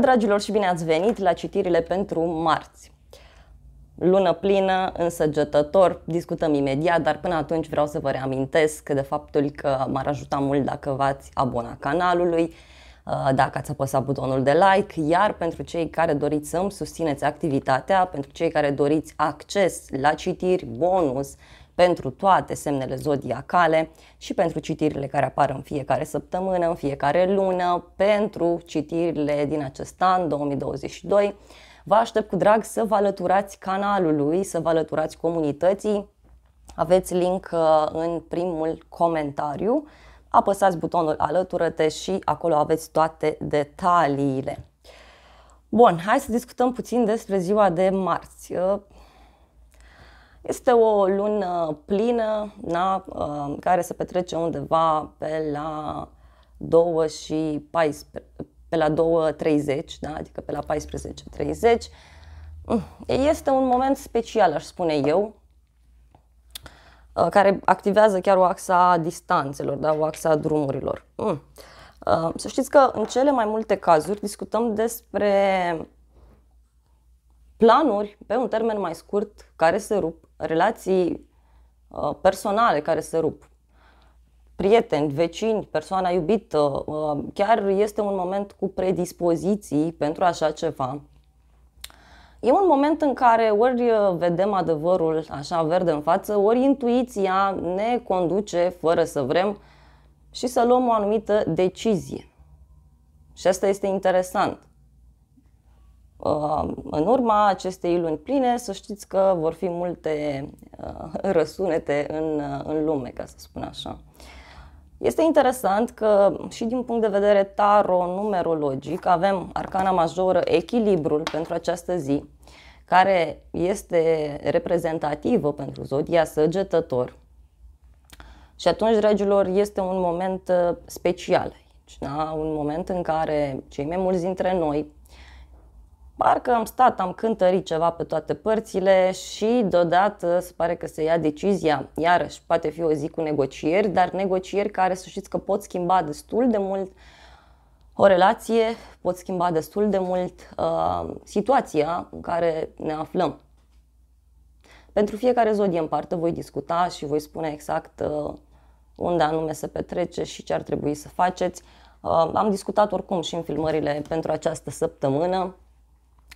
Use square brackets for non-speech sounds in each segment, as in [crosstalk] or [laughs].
Bună, dragilor, și bine ați venit la citirile pentru marți. Lună plină, însăgetător, discutăm imediat, dar până atunci vreau să vă reamintesc de faptul că m-ar ajuta mult dacă v-ați abona canalului, uh, dacă ați apăsat butonul de like, iar pentru cei care doriți să îmi susțineți activitatea, pentru cei care doriți acces la citiri, bonus pentru toate semnele zodiacale și pentru citirile care apar în fiecare săptămână, în fiecare lună, pentru citirile din acest an 2022. Vă aștept cu drag să vă alăturați canalului, să vă alăturați comunității. Aveți link uh, în primul comentariu. Apăsați butonul alătură și acolo aveți toate detaliile. Bun, hai să discutăm puțin despre ziua de marți. Uh, este o lună plină na, uh, care se petrece undeva pe la 2 și 14, pe la 2.30, da? adică pe la 14.30. Mm, este un moment special, aș spune eu, uh, care activează chiar o axa distanțelor, da? o axa drumurilor. Mm. Uh, să știți că în cele mai multe cazuri discutăm despre planuri pe un termen mai scurt care se rup relații uh, personale care se rup. Prieteni, vecini, persoana iubită, uh, chiar este un moment cu predispoziții pentru așa ceva. E un moment în care ori uh, vedem adevărul așa verde în față, ori intuiția ne conduce fără să vrem și să luăm o anumită decizie. Și asta este interesant. Uh, în urma acestei luni pline, să știți că vor fi multe uh, răsunete în, uh, în lume, ca să spun așa. Este interesant că și din punct de vedere taro-numerologic avem arcana majoră echilibrul pentru această zi, care este reprezentativă pentru zodia săgetător. Și atunci, dragilor, este un moment special. Da? Un moment în care cei mai mulți dintre noi parcă am stat, am cântărit ceva pe toate părțile și deodată se pare că se ia decizia, iarăși poate fi o zi cu negocieri, dar negocieri care să știți că pot schimba destul de mult o relație, pot schimba destul de mult uh, situația în care ne aflăm. Pentru fiecare zodie în parte voi discuta și voi spune exact uh, unde anume se petrece și ce ar trebui să faceți. Uh, am discutat oricum și în filmările pentru această săptămână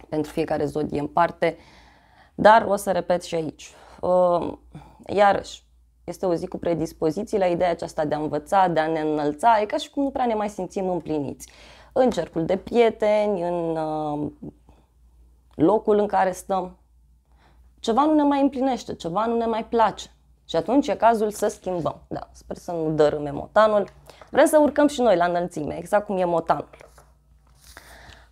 pentru fiecare zodie în parte, dar o să repet și aici. Uh, iarăși, este o zi cu predispoziții la ideea aceasta de a învăța, de a ne înălța, e ca și cum nu prea ne mai simțim împliniți. În cercul de prieteni, în uh, locul în care stăm, ceva nu ne mai împlinește, ceva nu ne mai place. Și atunci e cazul să schimbăm. Da, sper să nu dărâme motanul. Vrem să urcăm și noi la înălțime, exact cum e motanul.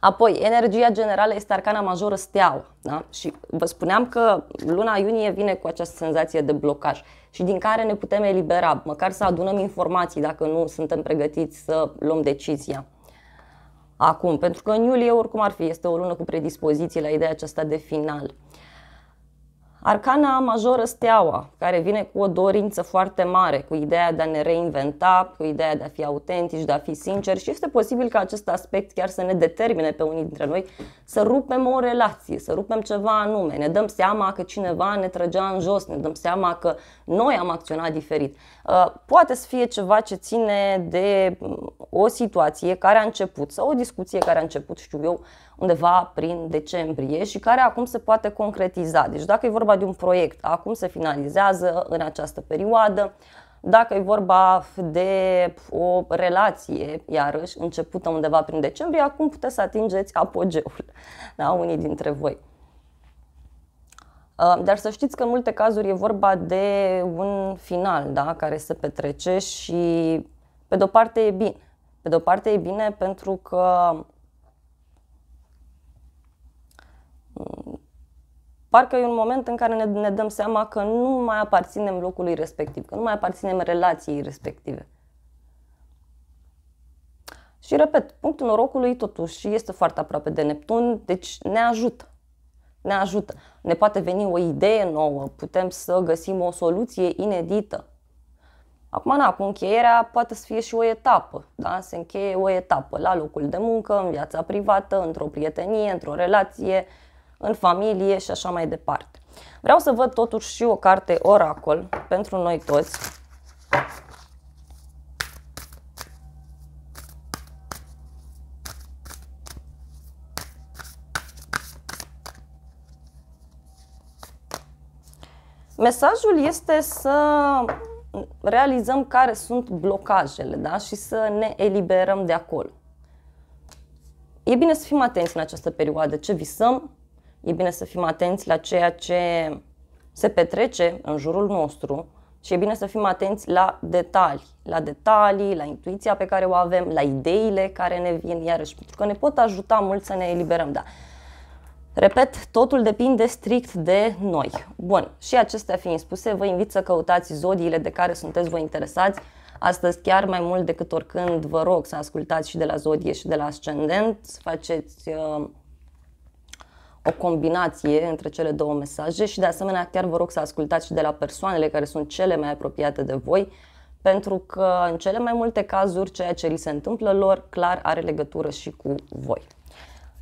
Apoi, energia generală este arcana majoră steaua. Da? Și vă spuneam că luna iunie vine cu această senzație de blocaj și din care ne putem elibera, măcar să adunăm informații dacă nu suntem pregătiți să luăm decizia. Acum, pentru că în iulie oricum ar fi, este o lună cu predispoziții la ideea aceasta de final. Arcana majoră steaua, care vine cu o dorință foarte mare, cu ideea de a ne reinventa, cu ideea de a fi autentici, de a fi sinceri și este posibil ca acest aspect chiar să ne determine pe unii dintre noi să rupem o relație, să rupem ceva anume. Ne dăm seama că cineva ne trăgea în jos, ne dăm seama că noi am acționat diferit. Uh, poate să fie ceva ce ține de mm, o situație care a început sau o discuție care a început, știu eu, undeva prin decembrie și care acum se poate concretiza. Deci dacă e vorba de un proiect, acum se finalizează în această perioadă, dacă e vorba de o relație, iarăși, începută undeva prin decembrie, acum puteți să atingeți apogeul, da, unii dintre voi. Uh, dar să știți că în multe cazuri e vorba de un final da, care se petrece și pe de-o parte e bine. Pe de-o parte e bine pentru că parcă e un moment în care ne, ne dăm seama că nu mai aparținem locului respectiv, că nu mai aparținem relației respective. Și repet, punctul norocului totuși este foarte aproape de Neptun, deci ne ajută. Ne ajută. Ne poate veni o idee nouă, putem să găsim o soluție inedită. Acum, na, cu încheierea poate să fie și o etapă, da? Se încheie o etapă la locul de muncă, în viața privată, într-o prietenie, într-o relație, în familie și așa mai departe. Vreau să văd totuși și o carte oracol pentru noi toți. Mesajul este să realizăm care sunt blocajele da? și să ne eliberăm de acolo. E bine să fim atenți în această perioadă, ce visăm, e bine să fim atenți la ceea ce se petrece în jurul nostru și e bine să fim atenți la detalii, la detalii, la intuiția pe care o avem, la ideile care ne vin iarăși, pentru că ne pot ajuta mult să ne eliberăm, da. Repet, totul depinde strict de noi. Bun, și acestea fiind spuse, vă invit să căutați zodiile de care sunteți voi interesați. Astăzi chiar mai mult decât oricând vă rog să ascultați și de la zodie și de la ascendent, să faceți uh, o combinație între cele două mesaje și de asemenea chiar vă rog să ascultați și de la persoanele care sunt cele mai apropiate de voi, pentru că în cele mai multe cazuri ceea ce li se întâmplă lor clar are legătură și cu voi.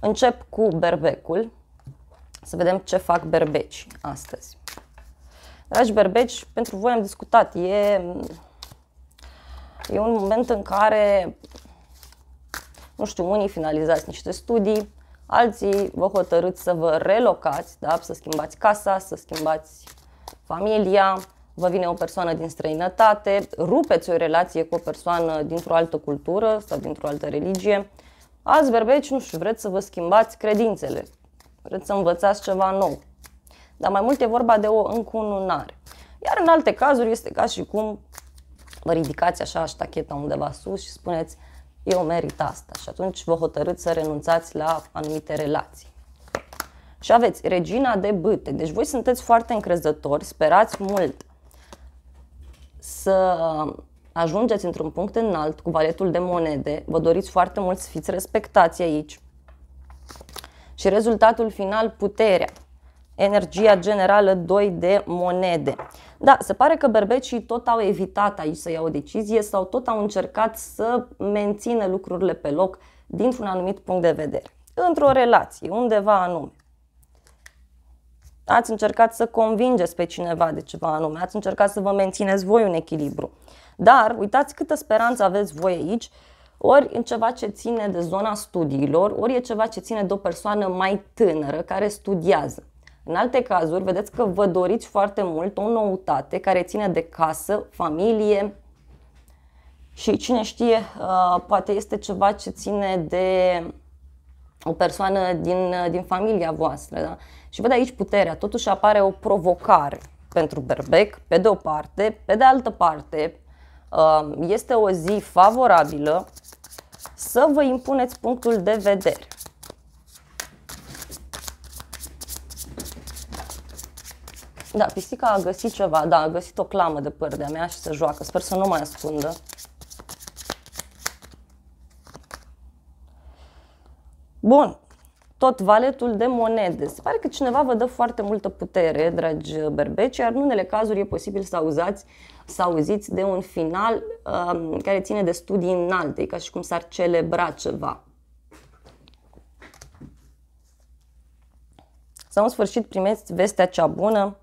Încep cu berbecul, să vedem ce fac berbeci astăzi. Dragi berbeci, pentru voi am discutat, e, e un moment în care, nu știu, unii finalizați niște studii, alții vă hotărâți să vă relocați, da? să schimbați casa, să schimbați familia, vă vine o persoană din străinătate, rupeți o relație cu o persoană dintr-o altă cultură sau dintr-o altă religie. Alți berbeci, nu știu, vreți să vă schimbați credințele, vreți să învățați ceva nou. Dar mai mult e vorba de o încununare. Iar în alte cazuri este ca și cum vă ridicați așa ștacheta undeva sus și spuneți – eu merit asta și atunci vă hotărâți să renunțați la anumite relații. Și aveți regina de bâte, deci voi sunteți foarte încrezători, sperați mult să ajungeți într-un punct înalt cu valetul de monede, vă doriți foarte mult să fiți respectați aici. Și rezultatul final, puterea energia generală 2 de monede. Da, se pare că berbecii tot au evitat aici să ia o decizie sau tot au încercat să mențină lucrurile pe loc dintr-un anumit punct de vedere. Într-o relație, undeva anume. Ați încercat să convingeți pe cineva de ceva anume, ați încercat să vă mențineți voi un echilibru. Dar uitați câtă speranță aveți voi aici, ori în ceva ce ține de zona studiilor, ori e ceva ce ține de o persoană mai tânără care studiază. În alte cazuri, vedeți că vă doriți foarte mult o noutate care ține de casă, familie și cine știe, uh, poate este ceva ce ține de o persoană din, uh, din familia voastră. Da? Și văd aici puterea, totuși apare o provocare pentru Berbec, pe de o parte, pe de altă parte, uh, este o zi favorabilă să vă impuneți punctul de vedere. Da, pisica a găsit ceva, da, a găsit o clamă de păr de-a mea și se joacă. Sper să nu mai ascundă. Bun, tot valetul de monede. Se pare că cineva vă dă foarte multă putere, dragi berbeci, iar în unele cazuri e posibil să auzați să auziți de un final um, care ține de studii înalte, ca și cum s-ar celebra ceva. Sau în sfârșit primeți vestea cea bună,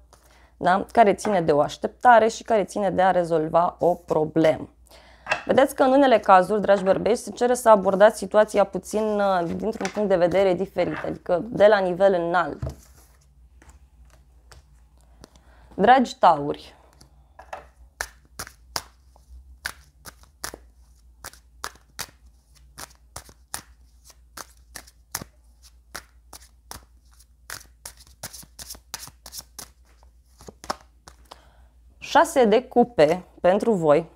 da? care ține de o așteptare și care ține de a rezolva o problemă. Vedeți că în unele cazuri, dragi bărbești, se cere să abordați situația puțin uh, dintr-un punct de vedere diferit, adică de la nivel înalt. Dragi tauri, 6 de cupe pentru voi.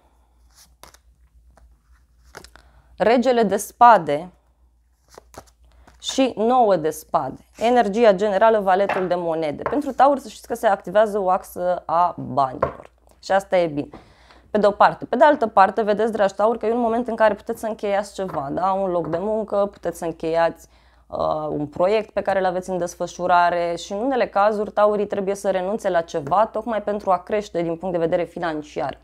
Regele de spade și 9 de spade. Energia generală, valetul de monede. Pentru taur să știți că se activează o axă a banilor. Și asta e bine. Pe de o parte. Pe de altă parte, vedeți, dragi tauri, că e un moment în care puteți să încheiați ceva, da? Un loc de muncă, puteți să încheiați uh, Uh, un proiect pe care îl aveți în desfășurare și în unele cazuri taurii trebuie să renunțe la ceva tocmai pentru a crește din punct de vedere financiar.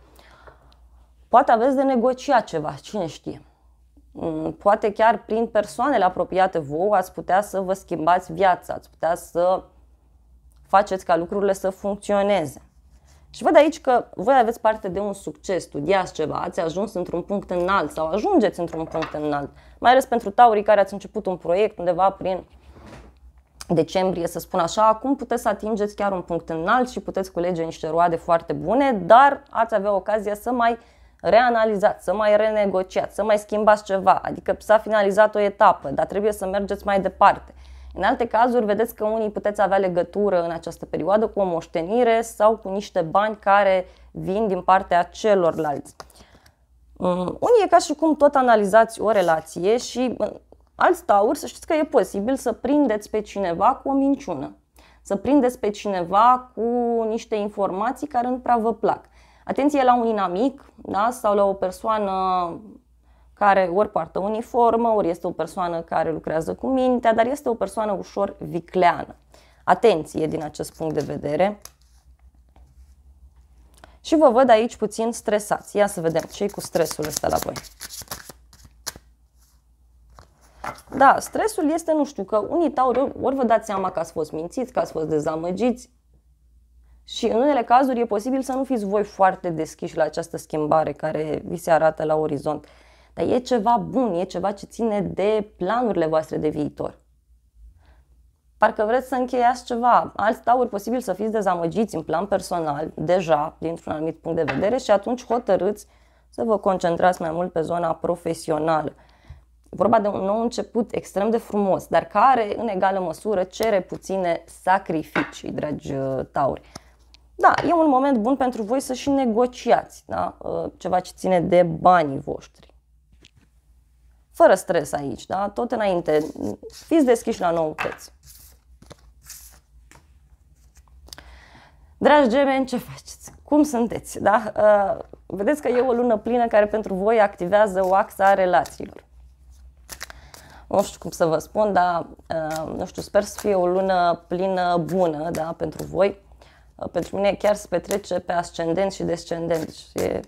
Poate aveți de negociat ceva, cine știe. Mm, poate chiar prin persoanele apropiate vouă ați putea să vă schimbați viața, ați putea să faceți ca lucrurile să funcționeze. Și văd aici că voi aveți parte de un succes, studiați ceva, ați ajuns într-un punct înalt sau ajungeți într-un punct înalt. Mai ales pentru taurii care ați început un proiect undeva prin decembrie, să spun așa, acum puteți să atingeți chiar un punct înalt și puteți culege niște roade foarte bune, dar ați avea ocazia să mai reanalizați, să mai renegociați, să mai schimbați ceva, adică s-a finalizat o etapă, dar trebuie să mergeți mai departe. În alte cazuri, vedeți că unii puteți avea legătură în această perioadă cu o moștenire sau cu niște bani care vin din partea celorlalți. Mm, unii e ca și cum tot analizați o relație și mm, alți tauri, să știți că e posibil să prindeți pe cineva cu o minciună, să prindeți pe cineva cu niște informații care nu prea vă plac. Atenție la un inamic da? sau la o persoană care ori poartă uniformă, ori este o persoană care lucrează cu mintea, dar este o persoană ușor vicleană. Atenție din acest punct de vedere. Și vă văd aici puțin stresați. Ia să vedem ce cu stresul ăsta la voi. Da, stresul este, nu știu, că unii tauri ori vă dați seama că ați fost mințiți, că ați fost dezamăgiți, și în unele cazuri e posibil să nu fiți voi foarte deschiși la această schimbare care vi se arată la orizont. Dar e ceva bun, e ceva ce ține de planurile voastre de viitor. Parcă vreți să încheiați ceva. Alți tauri posibil să fiți dezamăgiți în plan personal, deja, dintr-un anumit punct de vedere și atunci hotărâți să vă concentrați mai mult pe zona profesională. vorba de un nou început extrem de frumos, dar care, în egală măsură, cere puține sacrificii, dragi uh, tauri. Da, e un moment bun pentru voi să și negociați da? Uh, ceva ce ține de banii voștri fără stres aici, da? Tot înainte, fiți deschiși la noutăți. Dragi gemeni, ce faceți? Cum sunteți? Da? Uh, vedeți că e o lună plină care pentru voi activează o axă a relațiilor. Nu știu cum să vă spun, dar uh, nu știu, sper să fie o lună plină bună da, pentru voi. Uh, pentru mine chiar se petrece pe ascendent și descendent. Și e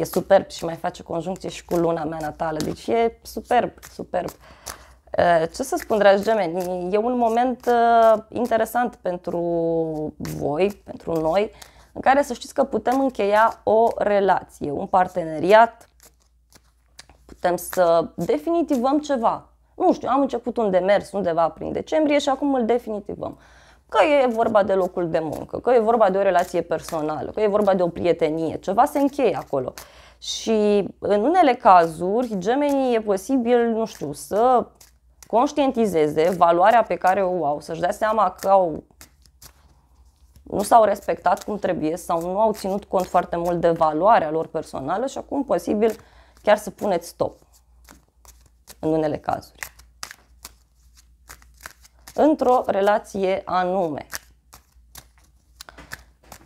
e superb și mai face conjuncție și cu luna mea natală, deci e superb, superb. Uh, ce să spun, dragi gemeni, e un moment uh, interesant pentru voi, pentru noi, în care să știți că putem încheia o relație, un parteneriat, putem să definitivăm ceva. Nu știu, am început un demers undeva prin decembrie și acum îl definitivăm. Uh, Că e vorba de locul de muncă, că e vorba de o relație personală, că e vorba de o prietenie, ceva se încheie acolo. Și în unele cazuri, gemenii e posibil, nu știu, să conștientizeze valoarea pe care o au, să-și dea seama că au, nu s-au respectat cum trebuie sau nu au ținut cont foarte mult de valoarea lor personală și acum posibil chiar să puneți stop în unele cazuri într-o relație anume.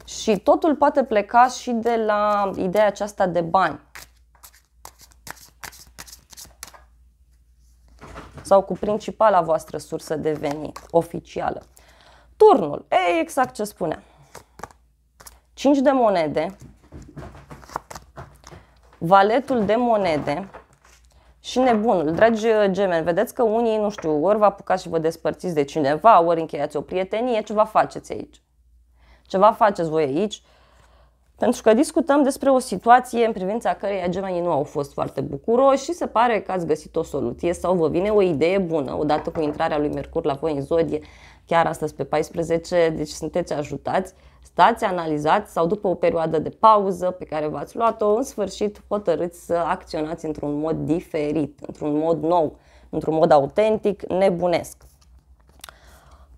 Și totul poate pleca și de la ideea aceasta de bani. Sau cu principala voastră sursă de venit oficială. Turnul. E exact ce spunea. 5 de monede, valetul de monede, și nebunul. Dragi uh, gemeni, vedeți că unii, nu știu, ori vă apucați și vă despărțiți de cineva, ori încheiați o prietenie, ceva faceți aici. Ceva faceți voi aici, pentru că discutăm despre o situație în privința căreia gemenii nu au fost foarte bucuroși și se pare că ați găsit o soluție sau vă vine o idee bună odată cu intrarea lui Mercur la voi în zodie, chiar astăzi pe 14, deci sunteți ajutați stați, analizați sau după o perioadă de pauză pe care v-ați luat-o, în sfârșit hotărâți să acționați într-un mod diferit, într-un mod nou, într-un mod autentic, nebunesc.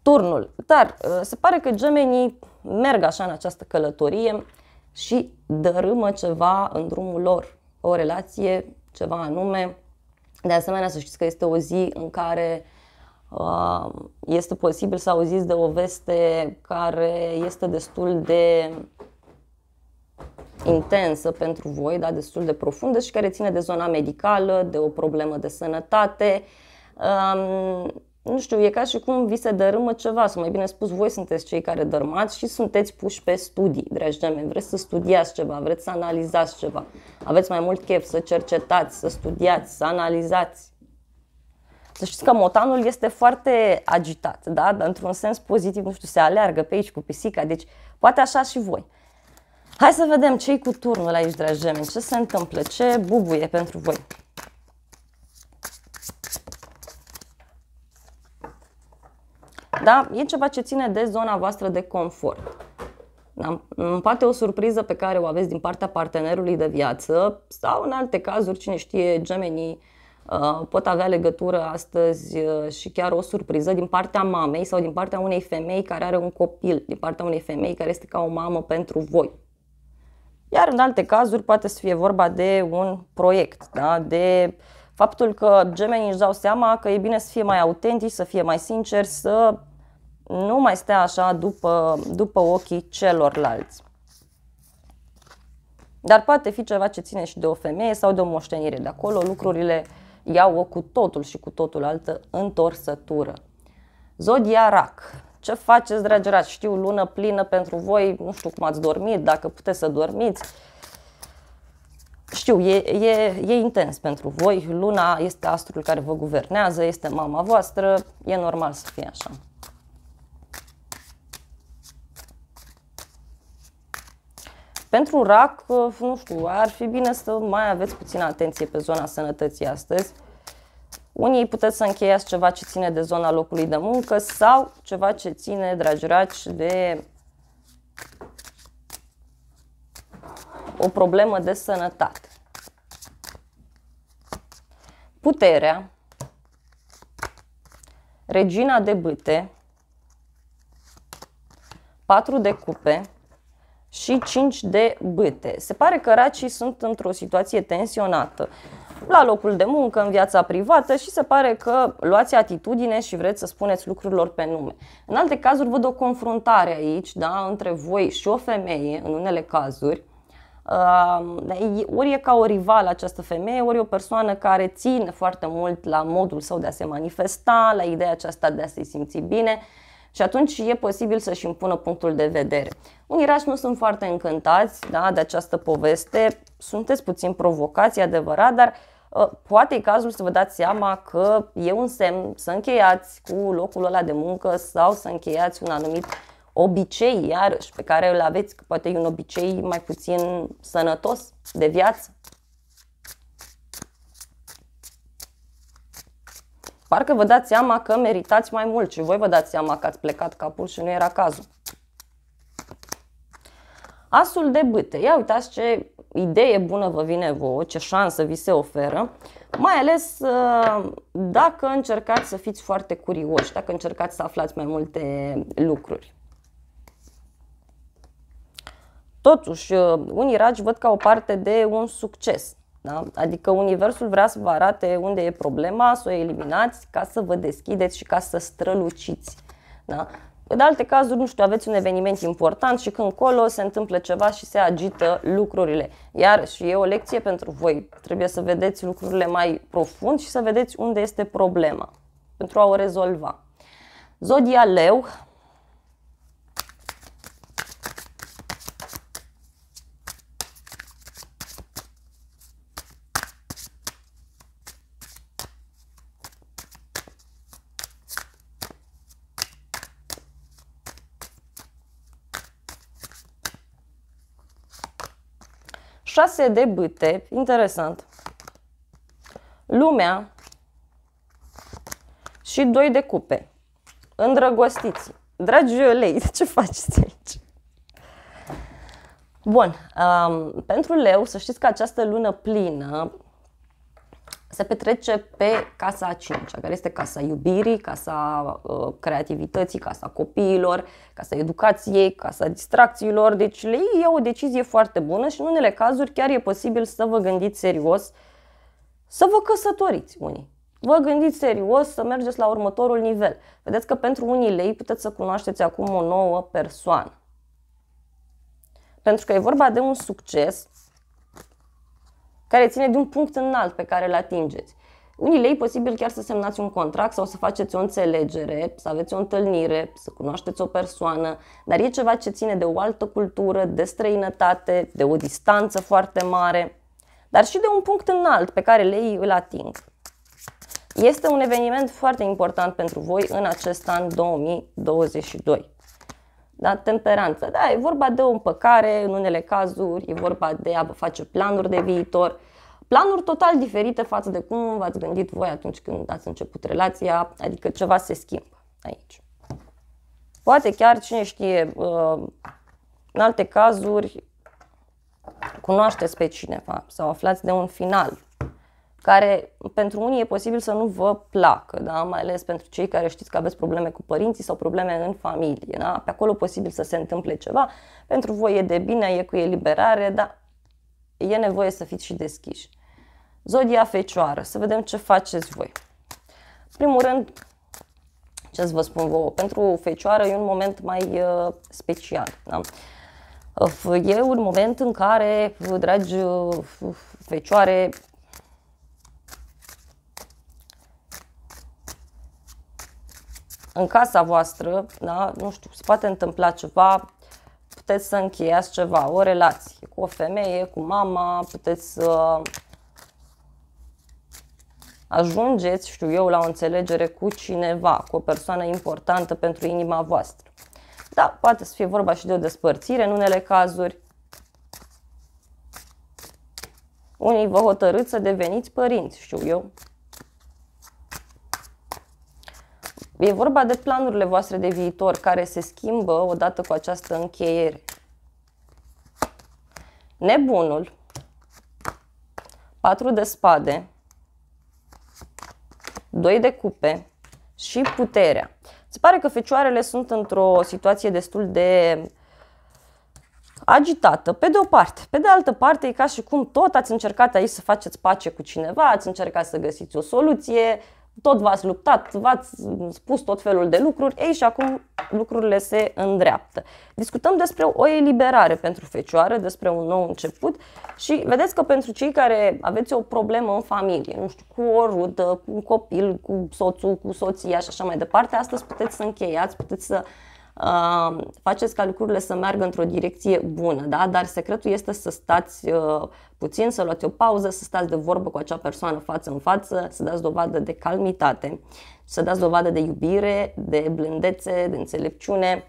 Turnul. Dar uh, se pare că gemenii merg așa în această călătorie și dărâmă ceva în drumul lor, o relație, ceva anume. De asemenea, să știți că este o zi în care Uh, este posibil să auziți de o veste care este destul de intensă pentru voi, da, destul de profundă și care ține de zona medicală, de o problemă de sănătate. Um, nu știu, e ca și cum vi se dărâmă ceva, sau mai bine spus, voi sunteți cei care dărmați și sunteți puși pe studii, dragi gemeni. Vreți să studiați ceva, vreți să analizați ceva, aveți mai mult chef să cercetați, să studiați, să analizați să știți că motanul este foarte agitat, da? dar într-un sens pozitiv, nu știu, se aleargă pe aici cu pisica, deci poate așa și voi. Hai să vedem ce cu turnul aici, dragi gemeni, ce se întâmplă, ce bubuie pentru voi. Da? E ceva ce ține de zona voastră de confort. Da? Mm, poate o surpriză pe care o aveți din partea partenerului de viață sau în alte cazuri, cine știe, gemenii Uh, pot avea legătură astăzi uh, și chiar o surpriză din partea mamei sau din partea unei femei care are un copil, din partea unei femei care este ca o mamă pentru voi. Iar în alte cazuri poate să fie vorba de un proiect, da? de faptul că gemenii își dau seama că e bine să fie mai autentici, să fie mai sinceri, să nu mai stea așa după, după ochii celorlalți. Dar poate fi ceva ce ține și de o femeie sau de o moștenire de acolo, lucrurile uh, iau o cu totul și cu totul altă întorsătură. Zodia Rac. Ce faceți, dragi rac? Știu, lună plină pentru voi, nu știu cum ați dormit, dacă puteți să dormiți. Știu, e, e, e intens pentru voi. Luna este astrul care vă guvernează, este mama voastră, e normal să fie așa. Pentru rac, uh, nu știu, ar fi bine să mai aveți puțină atenție pe zona sănătății astăzi. Unii puteți să încheiați ceva ce ține de zona locului de muncă sau ceva ce ține, dragi raci, de o problemă de sănătate. Puterea, regina de bâte, patru de cupe, și 5 de bâte. Se pare că racii sunt într-o situație tensionată la locul de muncă, în viața privată și se pare că luați atitudine și vreți să spuneți lucrurilor pe nume. În alte cazuri văd o confruntare aici da, între voi și o femeie, în unele cazuri, Uh, ori e ca o rivală această femeie, ori o persoană care ține foarte mult la modul său de a se manifesta, la ideea aceasta de a se simți bine și atunci e posibil să-și impună punctul de vedere. Unii rași nu sunt foarte încântați da, de această poveste, sunteți puțin provocați, e adevărat, dar uh, poate e cazul să vă dați seama că e un semn să încheiați cu locul ăla de muncă sau să încheiați un anumit obicei, iarăși, pe care îl aveți, că poate e un obicei mai puțin sănătos de viață, Parcă vă dați seama că meritați mai mult și voi vă dați seama că ați plecat capul și nu era cazul. Asul de bâte. Ia uitați ce idee bună vă vine vouă, ce șansă vi se oferă, mai ales uh, dacă încercați să fiți foarte curioși, dacă încercați să aflați mai multe lucruri. Totuși, uh, unii ragi văd ca o parte de un succes. Da? Adică universul vrea să vă arate unde e problema, să o eliminați ca să vă deschideți și ca să străluciți. Da? În alte cazuri, nu știu, aveți un eveniment important și când colo se întâmplă ceva și se agită lucrurile. Iar și e o lecție pentru voi. Trebuie să vedeți lucrurile mai profund și să vedeți unde este problema pentru a o rezolva. Zodia Leu, 6 de bâte, interesant. Lumea și 2 de cupe. Îndrăgostiți. Dragi violei, [laughs] ce faceți aici? Bun, um, pentru leu să știți că această lună plină se petrece pe casa a cincea, care este casa iubirii, casa uh, creativității, casa copiilor, casa educației, casa distracțiilor. Deci le e o decizie foarte bună și în unele cazuri chiar e posibil să vă gândiți serios să vă căsătoriți unii. Vă gândiți serios să mergeți la următorul nivel. Vedeți că pentru unii lei puteți să cunoașteți acum o nouă persoană. Pentru că e vorba de un succes care ține de un punct înalt pe care îl atingeți. Unii lei posibil chiar să semnați un contract sau să faceți o înțelegere, să aveți o întâlnire, să cunoașteți o persoană, dar e ceva ce ține de o altă cultură, de străinătate, de o distanță foarte mare, dar și de un punct înalt pe care lei îl ating. Este un eveniment foarte important pentru voi în acest an 2022 da? temperanță. Da, e vorba de o împăcare în unele cazuri, e vorba de a face planuri de viitor, planuri total diferite față de cum v-ați gândit voi atunci când ați început relația, adică ceva se schimbă aici. Poate chiar, cine știe, uh, în alte cazuri cunoașteți pe cineva sau aflați de un final care pentru unii e posibil să nu vă placă, da? mai ales pentru cei care știți că aveți probleme cu părinții sau probleme în familie. Da? Pe acolo posibil să se întâmple ceva, pentru voi e de bine, e cu eliberare, dar e nevoie să fiți și deschiși. Zodia Fecioară, să vedem ce faceți voi. Primul rând, ce să vă spun vouă, pentru Fecioară e un moment mai uh, special. Da? E un moment în care, dragi uh, fecioare, în casa voastră, da, nu știu, se poate întâmpla ceva, puteți să încheiați ceva, o relație cu o femeie, cu mama, puteți să ajungeți, știu eu, la o înțelegere cu cineva, cu o persoană importantă pentru inima voastră. Da, poate să fie vorba și de o despărțire în unele cazuri. Unii vă hotărâți să deveniți părinți, știu eu, E vorba de planurile voastre de viitor care se schimbă odată cu această încheiere. Nebunul, patru de spade, doi de cupe și puterea. Se pare că fecioarele sunt într-o situație destul de agitată, pe de o parte. Pe de altă parte, e ca și cum tot ați încercat aici să faceți pace cu cineva, ați încercat să găsiți o soluție, tot v-ați luptat, v-ați spus tot felul de lucruri, ei și acum lucrurile se îndreaptă. Discutăm despre o eliberare pentru fecioară, despre un nou început și vedeți că pentru cei care aveți o problemă în familie, nu știu, cu o rudă, cu un copil, cu soțul, cu soția și așa mai departe, astăzi puteți să încheiați, puteți să uh, faceți ca lucrurile să meargă într-o direcție bună, da? dar secretul este să stați uh, puțin, să luați o pauză, să stați de vorbă cu acea persoană față în față, să dați dovadă de calmitate, să dați dovadă de iubire, de blândețe, de înțelepciune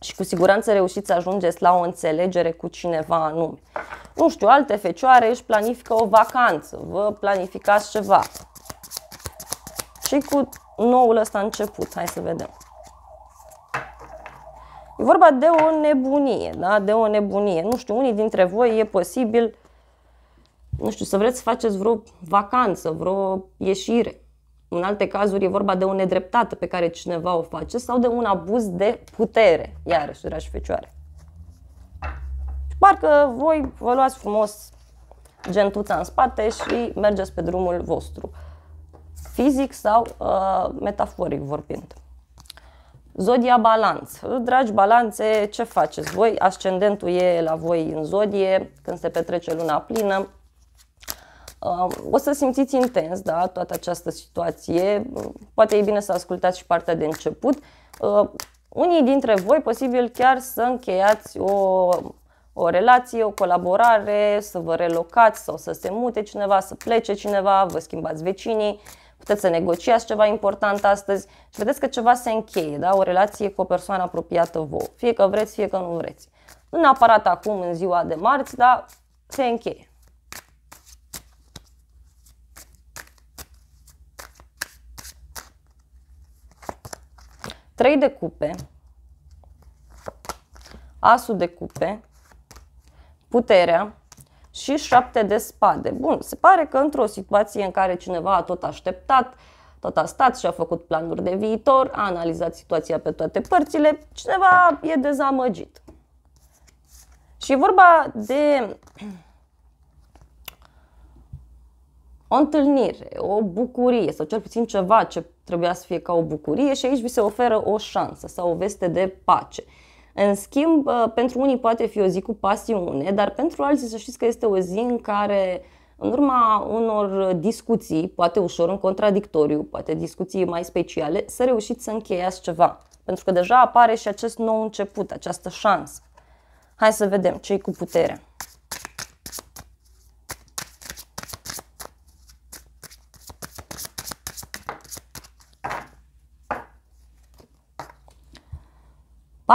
și cu siguranță reușiți să ajungeți la o înțelegere cu cineva anume. Nu știu, alte fecioare își planifică o vacanță, vă planificați ceva. Și cu noul ăsta început, hai să vedem. E vorba de o nebunie, da? de o nebunie. Nu știu, unii dintre voi e posibil, nu știu, să vreți să faceți vreo vacanță, vreo ieșire. În alte cazuri e vorba de o nedreptate pe care cineva o face sau de un abuz de putere, iarăși, dragi fecioare. Parcă voi vă luați frumos gentuța în spate și mergeți pe drumul vostru, fizic sau uh, metaforic vorbind. Zodia Balanț. Dragi balanțe, ce faceți voi? Ascendentul e la voi în zodie, când se petrece luna plină. Uh, o să simțiți intens da, toată această situație. Poate e bine să ascultați și partea de început. Uh, unii dintre voi posibil chiar să încheiați o, o relație, o colaborare, să vă relocați sau să se mute cineva, să plece cineva, vă schimbați vecinii puteți să negociați ceva important astăzi și vedeți că ceva se încheie, da? o relație cu o persoană apropiată vouă, fie că vreți, fie că nu vreți. Nu neapărat acum, în ziua de marți, dar se încheie. Trei de cupe, asul de cupe, puterea, și șapte de spade. Bun, se pare că într-o situație în care cineva a tot așteptat, tot a stat și a făcut planuri de viitor, a analizat situația pe toate părțile, cineva e dezamăgit. Și e vorba de o întâlnire, o bucurie sau cel puțin ceva ce trebuia să fie ca o bucurie și aici vi se oferă o șansă sau o veste de pace. În schimb, uh, pentru unii poate fi o zi cu pasiune, dar pentru alții să știți că este o zi în care în urma unor discuții, poate ușor în contradictoriu, poate discuții mai speciale, să reușiți să încheiați ceva. Pentru că deja apare și acest nou început, această șansă. Hai să vedem ce cu puterea.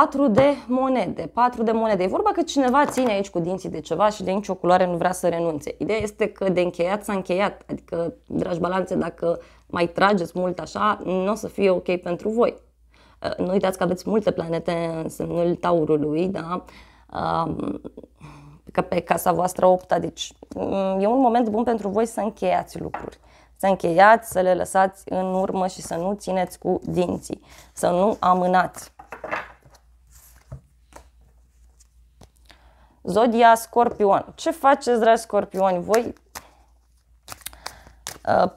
Patru de monede. Patru de monede. E vorba că cineva ține aici cu dinții de ceva și de nicio culoare nu vrea să renunțe. Ideea este că de încheiat s-a încheiat. Adică, dragi balanțe, dacă mai trageți mult așa, nu o să fie ok pentru voi. Uh, nu uitați că aveți multe planete în semnul taurului, da? Um, că pe casa voastră opta. deci mm, e un moment bun pentru voi să încheiați lucruri să încheiați, să le lăsați în urmă și să nu țineți cu dinții, să nu amânați. Zodia Scorpion. Ce faceți, dragi scorpioni? Voi, uh,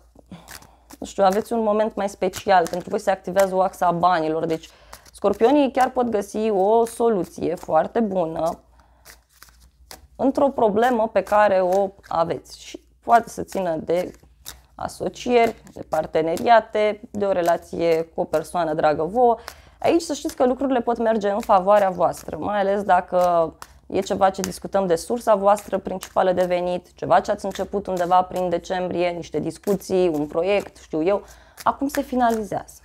nu știu, aveți un moment mai special. Pentru voi se activează o axa a banilor. Deci, scorpionii chiar pot găsi o soluție foarte bună într-o problemă pe care o aveți. Și poate să țină de asocieri, de parteneriate, de o relație cu o persoană dragă vouă. Aici să știți că lucrurile pot merge în favoarea voastră, mai ales dacă E ceva ce discutăm de sursa voastră principală de venit, ceva ce ați început undeva prin decembrie, niște discuții, un proiect, știu eu. Acum se finalizează.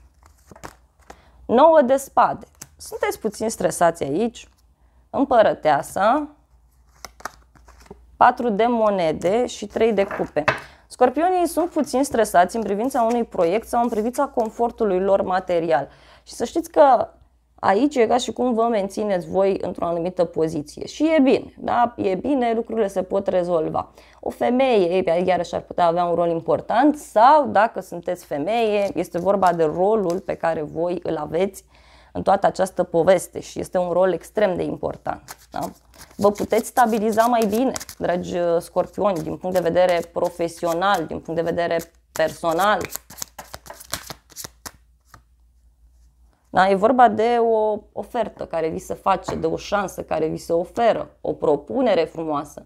9 de spade. Sunteți puțin stresați aici. Împărăteasă. 4 de monede și 3 de cupe. Scorpionii sunt puțin stresați în privința unui proiect sau în privința confortului lor material. Și să știți că Aici e ca și cum vă mențineți voi într-o anumită poziție și e bine, da? e bine, lucrurile se pot rezolva. O femeie iarăși ar putea avea un rol important sau dacă sunteți femeie, este vorba de rolul pe care voi îl aveți în toată această poveste și este un rol extrem de important. Da? Vă puteți stabiliza mai bine, dragi uh, scorpioni, din punct de vedere profesional, din punct de vedere personal, Da? E vorba de o ofertă care vi se face, de o șansă care vi se oferă, o propunere frumoasă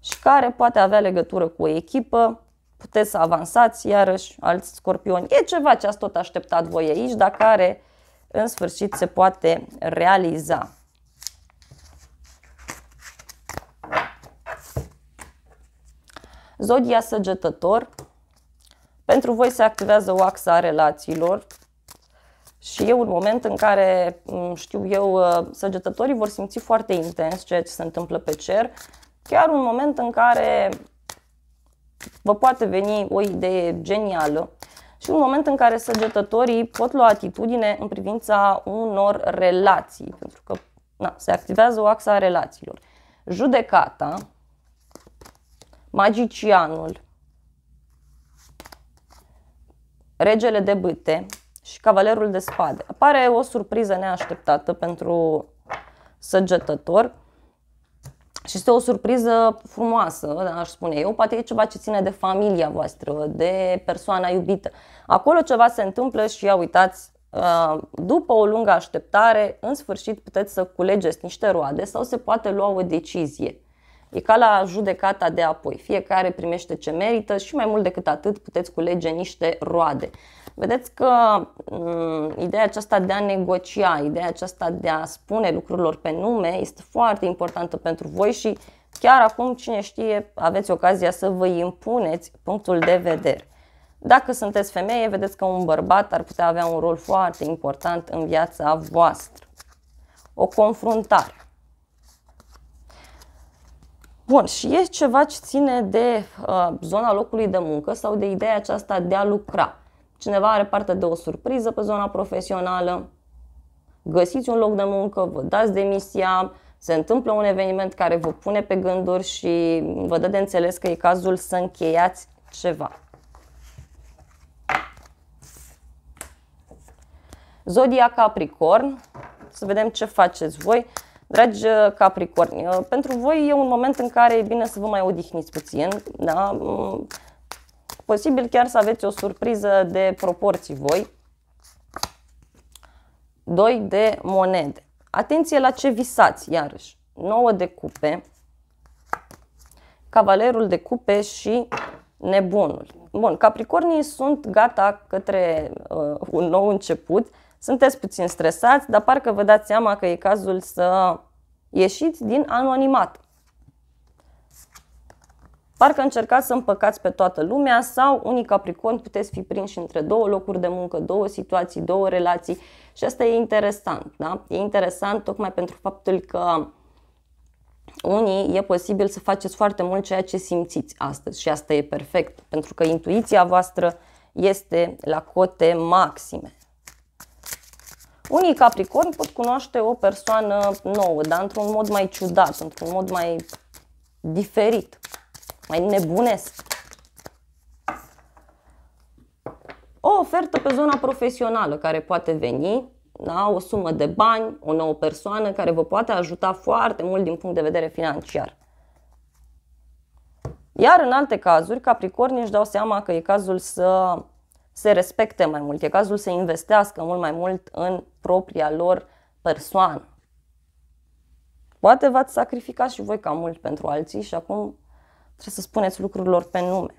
și care poate avea legătură cu o echipă, puteți să avansați iarăși alți scorpioni. E ceva ce ați tot așteptat voi aici, dar care în sfârșit se poate realiza. Zodia săgetător. Pentru voi se activează o axa a relațiilor, și e un moment în care, mm, știu eu, uh, săgetătorii vor simți foarte intens ceea ce se întâmplă pe cer, chiar un moment în care vă poate veni o idee genială și un moment în care săgetătorii pot lua atitudine în privința unor relații, pentru că na, se activează o axa a relațiilor. Judecata, magicianul, regele de bâte, și Cavalerul de Spade. Apare o surpriză neașteptată pentru săgetător și este o surpriză frumoasă, aș spune eu. Poate e ceva ce ține de familia voastră, de persoana iubită. Acolo ceva se întâmplă și ia uitați, după o lungă așteptare, în sfârșit puteți să culegeți niște roade sau se poate lua o decizie. E ca la judecata de apoi. Fiecare primește ce merită și mai mult decât atât puteți culege niște roade. Vedeți că mm, ideea aceasta de a negocia, ideea aceasta de a spune lucrurilor pe nume este foarte importantă pentru voi și chiar acum, cine știe, aveți ocazia să vă impuneți punctul de vedere. Dacă sunteți femeie, vedeți că un bărbat ar putea avea un rol foarte important în viața voastră. O confruntare. Bun, și e ceva ce ține de uh, zona locului de muncă sau de ideea aceasta de a lucra cineva are parte de o surpriză pe zona profesională, găsiți un loc de muncă, vă dați demisia, se întâmplă un eveniment care vă pune pe gânduri și vă dă de înțeles că e cazul să încheiați ceva. Zodia Capricorn, să vedem ce faceți voi. Dragi uh, Capricorni, uh, pentru voi e un moment în care e bine să vă mai odihniți puțin, da? Mm, posibil chiar să aveți o surpriză de proporții voi. 2 de monede. Atenție la ce visați, iarăși. 9 de cupe, cavalerul de cupe și nebunul. Bun, capricornii sunt gata către uh, un nou început. Sunteți puțin stresați, dar parcă vă dați seama că e cazul să ieșiți din anonimat. Parcă încercați să împăcați pe toată lumea sau unii capricorni puteți fi prinși între două locuri de muncă, două situații, două relații și asta e interesant. Da? E interesant tocmai pentru faptul că unii e posibil să faceți foarte mult ceea ce simțiți astăzi și asta e perfect pentru că intuiția voastră este la cote maxime. Unii capricorni pot cunoaște o persoană nouă, dar într-un mod mai ciudat, într-un mod mai diferit mai nebunesc. O ofertă pe zona profesională care poate veni, da? o sumă de bani, o nouă persoană care vă poate ajuta foarte mult din punct de vedere financiar. Iar în alte cazuri, capricornii își dau seama că e cazul să se respecte mai mult, e cazul să investească mult mai mult în propria lor persoană. Poate v-ați sacrificat și voi cam mult pentru alții și acum Trebuie să spuneți lucrurilor pe nume.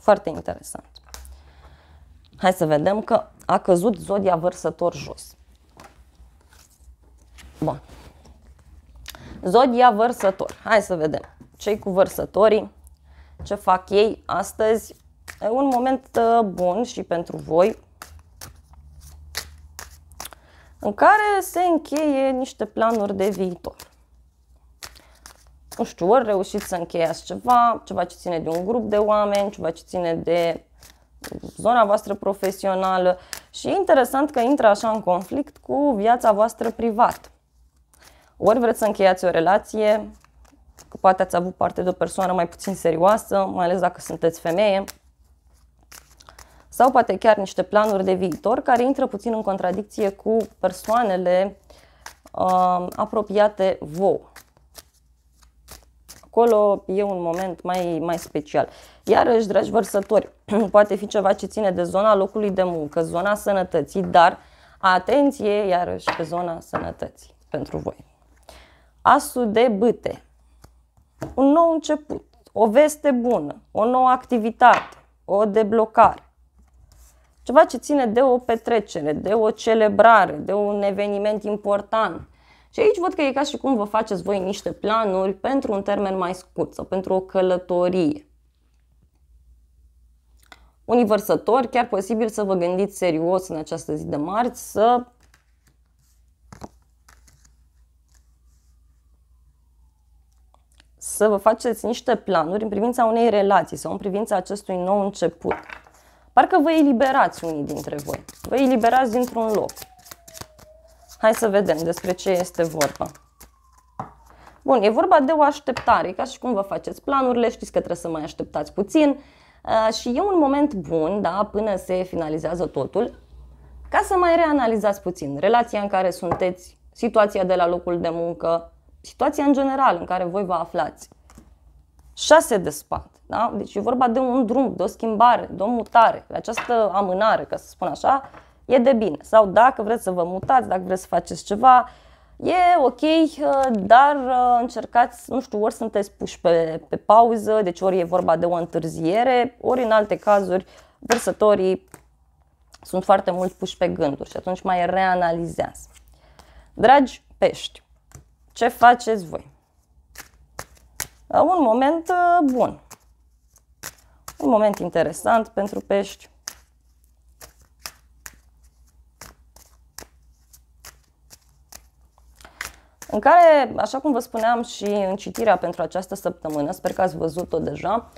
Foarte interesant. Hai să vedem că a căzut zodia vărsător jos. Bun. Zodia vărsător. Hai să vedem. Cei cu vărsătorii, ce fac ei astăzi. E un moment uh, bun și pentru voi în care se încheie niște planuri de viitor nu știu, ori reușiți să încheiați ceva, ceva ce ține de un grup de oameni, ceva ce ține de zona voastră profesională și e interesant că intră așa în conflict cu viața voastră privată. Ori vreți să încheiați o relație, că poate ați avut parte de o persoană mai puțin serioasă, mai ales dacă sunteți femeie, sau poate chiar niște planuri de viitor care intră puțin în contradicție cu persoanele uh, apropiate vouă acolo e un moment mai, mai special. Iarăși, dragi vărsători, [clears throat] poate fi ceva ce ține de zona locului de muncă, zona sănătății, dar atenție iarăși pe zona sănătății pentru voi. Asul de bâte. Un nou început, o veste bună, o nouă activitate, o deblocare. Ceva ce ține de o petrecere, de o celebrare, de un eveniment important – și aici văd că e ca și cum vă faceți voi niște planuri pentru un termen mai scurt sau pentru o călătorie. Unii chiar posibil să vă gândiți serios în această zi de marți, să să vă faceți niște planuri în privința unei relații sau în privința acestui nou început. Parcă vă eliberați unii dintre voi. Vă eliberați dintr-un loc. Hai să vedem despre ce este vorba. Bun, e vorba de o așteptare, ca și cum vă faceți planurile, știți că trebuie să mai așteptați puțin și e un moment bun, da, până se finalizează totul, ca să mai reanalizați puțin relația în care sunteți, situația de la locul de muncă, situația în general în care voi vă aflați. 6 de spate, da? Deci e vorba de un drum, de o schimbare, de o mutare, de această amânare, ca să spun așa, e de bine. Sau dacă vreți să vă mutați, dacă vreți să faceți ceva, e ok, uh, dar uh, încercați, nu știu, ori sunteți puși pe, pe pauză, deci ori e vorba de o întârziere, ori în alte cazuri vărsătorii sunt foarte mult puși pe gânduri și atunci mai reanalizează. Dragi pești, ce faceți voi? Un moment uh, bun. Un moment interesant pentru pești. în care, așa cum vă spuneam și în citirea pentru această săptămână, sper că ați văzut-o deja,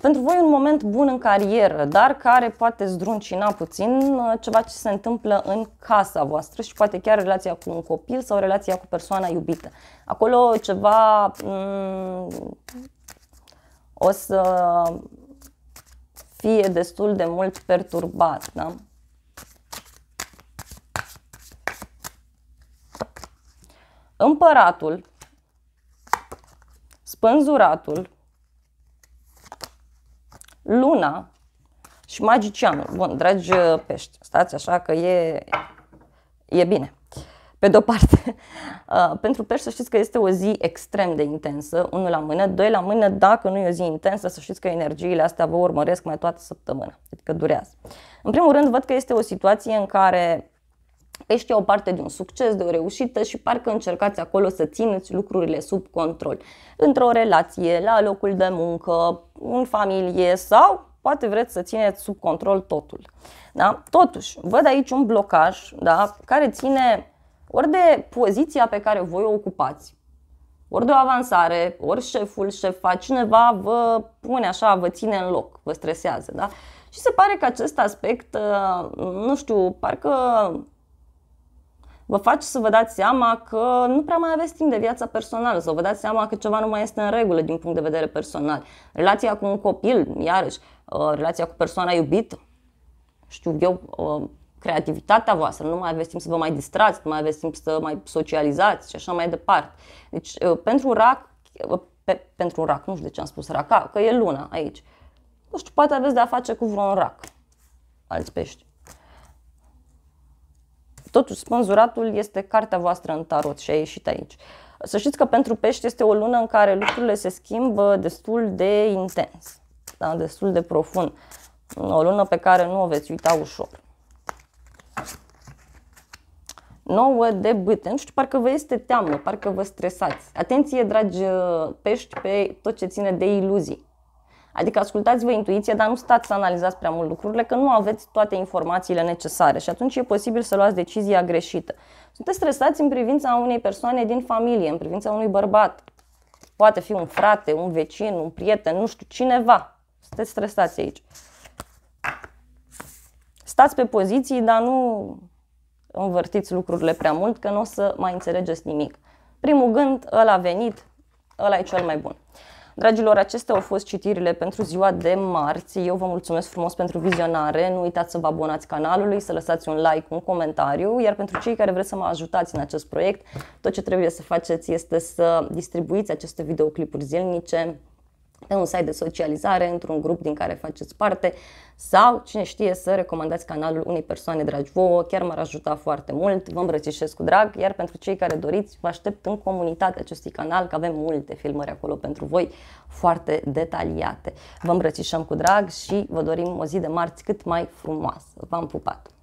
pentru voi un moment bun în carieră, dar care poate zdruncina puțin uh, ceva ce se întâmplă în casa voastră și poate chiar relația cu un copil sau relația cu persoana iubită. Acolo ceva mm, o să fie destul de mult perturbat, da? împăratul, spânzuratul, luna și magicianul. Bun, dragi uh, pești, stați așa că e, e bine. Pe de-o parte, [laughs] uh, pentru pești să știți că este o zi extrem de intensă, unul la mână, doi la mână, dacă nu e o zi intensă, să știți că energiile astea vă urmăresc mai toată săptămâna, adică durează. În primul rând, văd că este o situație în care Pești o parte de un succes, de o reușită și parcă încercați acolo să țineți lucrurile sub control. Într-o relație, la locul de muncă, în familie sau poate vreți să țineți sub control totul. Da? Totuși, văd aici un blocaj da? care ține ori de poziția pe care voi o ocupați, ori de o avansare, ori șeful, șefa, cineva vă pune așa, vă ține în loc, vă stresează. Da? Și se pare că acest aspect, uh, nu știu, parcă vă face să vă dați seama că nu prea mai aveți timp de viața personală sau vă dați seama că ceva nu mai este în regulă din punct de vedere personal. Relația cu un copil, iarăși, uh, relația cu persoana iubită, știu eu, uh, creativitatea voastră, nu mai aveți timp să vă mai distrați, nu mai aveți timp să mai socializați și așa mai departe. Deci, uh, pentru rac, pe, pentru rac, nu știu de ce am spus raca, că e luna aici. Nu știu, poate aveți de a face cu vreun rac, alți pești. Totuși, spânzuratul este cartea voastră în tarot și a ieșit aici. Să știți că pentru pești este o lună în care lucrurile se schimbă destul de intens, da? destul de profund. O lună pe care nu o veți uita ușor. 9 de bâte. Nu știu, parcă vă este teamă, parcă vă stresați. Atenție, dragi uh, pești, pe tot ce ține de iluzii. Adică ascultați-vă intuiția, dar nu stați să analizați prea mult lucrurile, că nu aveți toate informațiile necesare și atunci e posibil să luați decizia greșită. Sunteți stresați în privința unei persoane din familie, în privința unui bărbat. Poate fi un frate, un vecin, un prieten, nu știu, cineva. Sunteți stresați aici. Stați pe poziții, dar nu învârtiți lucrurile prea mult, că nu o să mai înțelegeți nimic. Primul gând, ăla venit, ăla e cel mai bun. Dragilor, acestea au fost citirile pentru ziua de marți. Eu vă mulțumesc frumos pentru vizionare. Nu uitați să vă abonați canalului, să lăsați un like, un comentariu, iar pentru cei care vreți să mă ajutați în acest proiect, tot ce trebuie să faceți este să distribuiți aceste videoclipuri zilnice pe un site de socializare, într-un grup din care faceți parte sau, cine știe, să recomandați canalul unei persoane dragi vouă, chiar m-ar ajuta foarte mult, vă îmbrățișez cu drag, iar pentru cei care doriți, vă aștept în comunitatea acestui canal, că avem multe filmări acolo pentru voi, foarte detaliate. Vă îmbrățișăm cu drag și vă dorim o zi de marți cât mai frumoasă. V-am pupat!